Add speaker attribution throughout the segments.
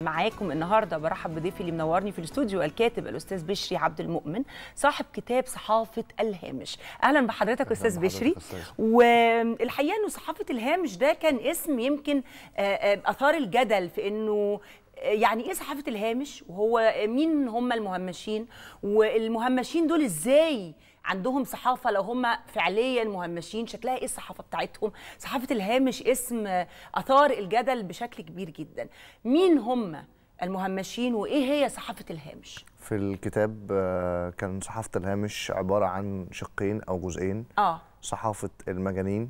Speaker 1: معاكم النهارده برحب بضيفي اللي منورني في الاستوديو الكاتب الاستاذ بشري عبد المؤمن صاحب كتاب صحافه الهامش اهلا بحضرتك استاذ بشري والحقيقه انه صحافه الهامش ده كان اسم يمكن آه، آه، اثار الجدل في انه آه، يعني ايه صحافه الهامش وهو مين هم المهمشين والمهمشين دول ازاي عندهم صحافه لو هم فعليا مهمشين شكلها ايه الصحافه بتاعتهم صحافه الهامش اسم اثار الجدل بشكل كبير جدا مين هم المهمشين وايه هي صحافه الهامش
Speaker 2: في الكتاب آه، كان صحافه الهامش عباره عن شقين او جزئين اه صحافه المجانين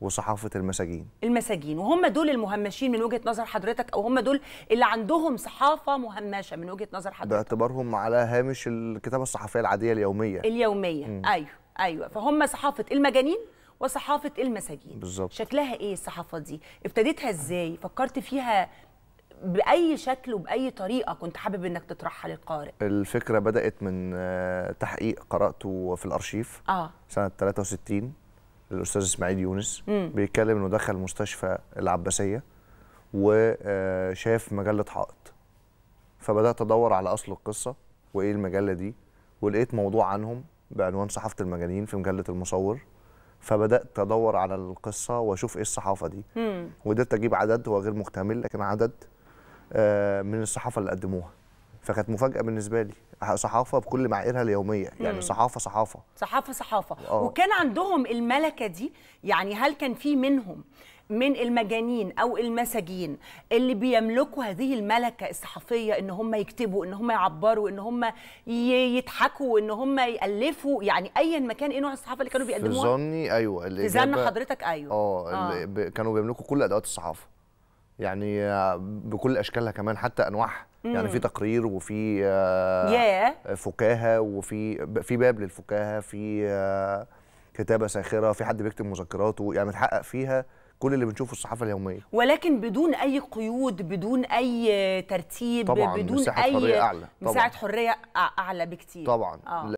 Speaker 2: وصحافه المساجين
Speaker 1: المساجين وهم دول المهمشين من وجهه نظر حضرتك او هم دول اللي عندهم صحافه مهمشه من وجهه نظر حضرتك
Speaker 2: باعتبارهم على هامش الكتابه الصحفيه العاديه اليوميه اليوميه م. ايوه
Speaker 1: ايوه فهم صحافه المجانين وصحافه المساجين بالظبط شكلها ايه الصحافه دي ابتديتها ازاي فكرت فيها باي شكل وباي طريقه كنت حابب انك تطرحها للقارئ
Speaker 2: الفكره بدات من آه، تحقيق قراته في الارشيف اه سنه 63 الاستاذ اسماعيل يونس مم. بيتكلم انه دخل مستشفى العباسيه وشاف مجله حائط فبدات ادور على اصل القصه وايه المجله دي ولقيت موضوع عنهم بعنوان صحافه المجانين في مجله المصور فبدات ادور على القصه واشوف ايه الصحافه دي وقدرت اجيب عدد هو غير مكتمل لكن عدد آه، من الصحافه اللي قدموها فكانت مفاجاه بالنسبه لي صحافه بكل معاييرها اليوميه يعني صحافه صحافه
Speaker 1: صحافه صحافه أوه. وكان عندهم الملكه دي يعني هل كان في منهم من المجانين او المساجين اللي بيملكوا هذه الملكه الصحفيه ان هم يكتبوا ان هم يعبروا ان هم يضحكوا ان هم يالفوا يعني ايا ما كان ايه نوع الصحافه اللي كانوا بيقدموها في
Speaker 2: ظني ايوه في ظن حضرتك
Speaker 1: ايوه اه, آه.
Speaker 2: كانوا بيملكوا كل ادوات الصحافه يعني آه، بكل اشكالها كمان حتى انواعها يعني في تقرير وفي آه، فكاهه وفي في باب للفكاهه في آه، كتابه ساخره في حد بيكتب مذكراته يعني بنحقق فيها كل اللي بنشوفه الصحافه اليوميه
Speaker 1: ولكن بدون اي قيود بدون اي ترتيب طبعا بدون مساحة اي حرية أعلى. طبعا مساحه حريه اعلى بكتير طبعا آه.